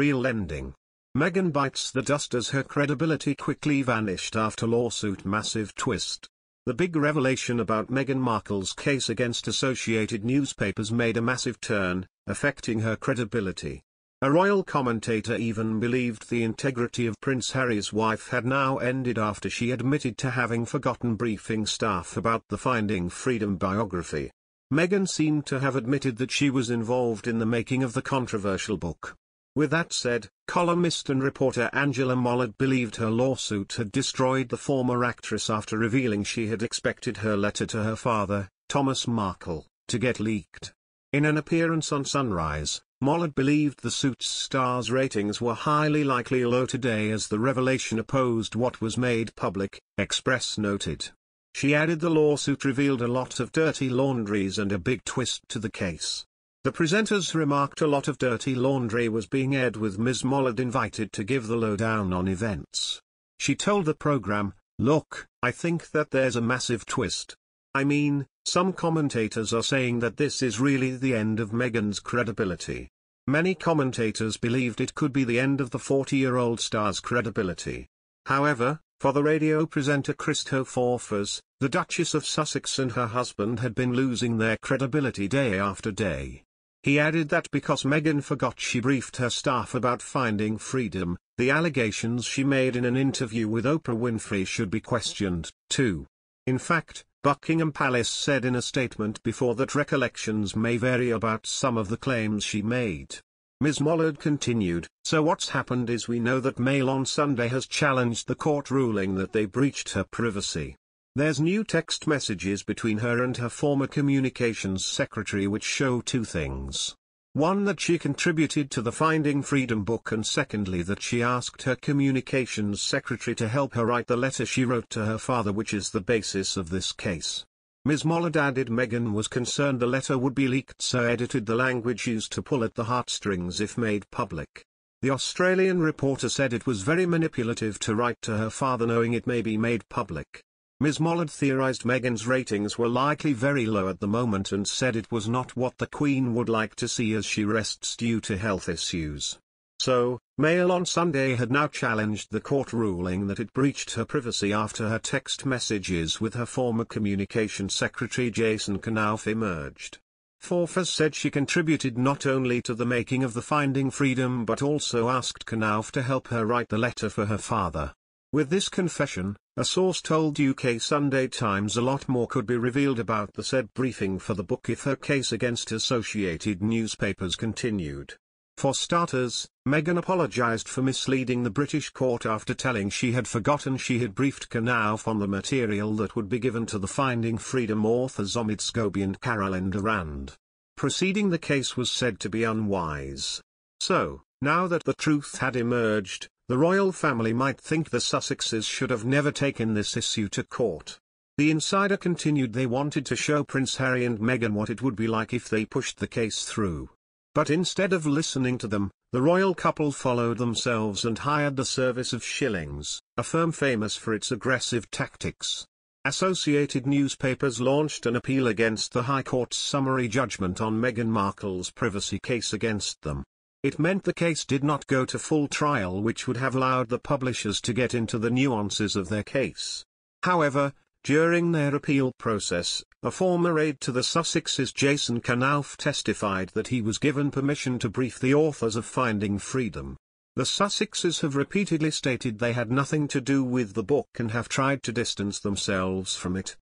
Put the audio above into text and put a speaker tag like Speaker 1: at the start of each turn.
Speaker 1: real ending. Meghan bites the dust as her credibility quickly vanished after lawsuit massive twist. The big revelation about Meghan Markle's case against Associated newspapers made a massive turn, affecting her credibility. A royal commentator even believed the integrity of Prince Harry's wife had now ended after she admitted to having forgotten briefing staff about the Finding Freedom biography. Meghan seemed to have admitted that she was involved in the making of the controversial book. With that said, columnist and reporter Angela Mollard believed her lawsuit had destroyed the former actress after revealing she had expected her letter to her father, Thomas Markle, to get leaked. In an appearance on Sunrise, Mollard believed the suit's star's ratings were highly likely low today as the revelation opposed what was made public, Express noted. She added the lawsuit revealed a lot of dirty laundries and a big twist to the case. The presenters remarked a lot of dirty laundry was being aired with Ms. Mollard invited to give the lowdown on events. She told the program, Look, I think that there's a massive twist. I mean, some commentators are saying that this is really the end of Meghan's credibility. Many commentators believed it could be the end of the 40-year-old star's credibility. However, for the radio presenter Christo Orfers, the Duchess of Sussex and her husband had been losing their credibility day after day. He added that because Meghan forgot she briefed her staff about finding freedom, the allegations she made in an interview with Oprah Winfrey should be questioned, too. In fact, Buckingham Palace said in a statement before that recollections may vary about some of the claims she made. Ms. Mollard continued, So what's happened is we know that Mail on Sunday has challenged the court ruling that they breached her privacy, there's new text messages between her and her former communications secretary which show two things. One that she contributed to the Finding Freedom book and secondly that she asked her communications secretary to help her write the letter she wrote to her father which is the basis of this case. Ms. Mollard added Meghan was concerned the letter would be leaked so edited the language used to pull at the heartstrings if made public. The Australian reporter said it was very manipulative to write to her father knowing it may be made public. Ms. Mollard theorized Meghan's ratings were likely very low at the moment and said it was not what the Queen would like to see as she rests due to health issues. So, Mail on Sunday had now challenged the court ruling that it breached her privacy after her text messages with her former Communication Secretary Jason Knauf emerged. Forfa said she contributed not only to the making of the Finding Freedom but also asked Knauf to help her write the letter for her father. With this confession, a source told UK Sunday Times a lot more could be revealed about the said briefing for the book if her case against Associated Newspapers continued. For starters, Meghan apologised for misleading the British court after telling she had forgotten she had briefed Knauf on the material that would be given to the Finding Freedom authors Omid Scobie and Carolyn Durand. Proceeding the case was said to be unwise. So, now that the truth had emerged, the royal family might think the Sussexes should have never taken this issue to court. The insider continued they wanted to show Prince Harry and Meghan what it would be like if they pushed the case through. But instead of listening to them, the royal couple followed themselves and hired the service of Shillings, a firm famous for its aggressive tactics. Associated newspapers launched an appeal against the High Court's summary judgment on Meghan Markle's privacy case against them. It meant the case did not go to full trial which would have allowed the publishers to get into the nuances of their case. However, during their appeal process, a former aide to the Sussexes Jason Knauf testified that he was given permission to brief the authors of Finding Freedom. The Sussexes have repeatedly stated they had nothing to do with the book and have tried to distance themselves from it,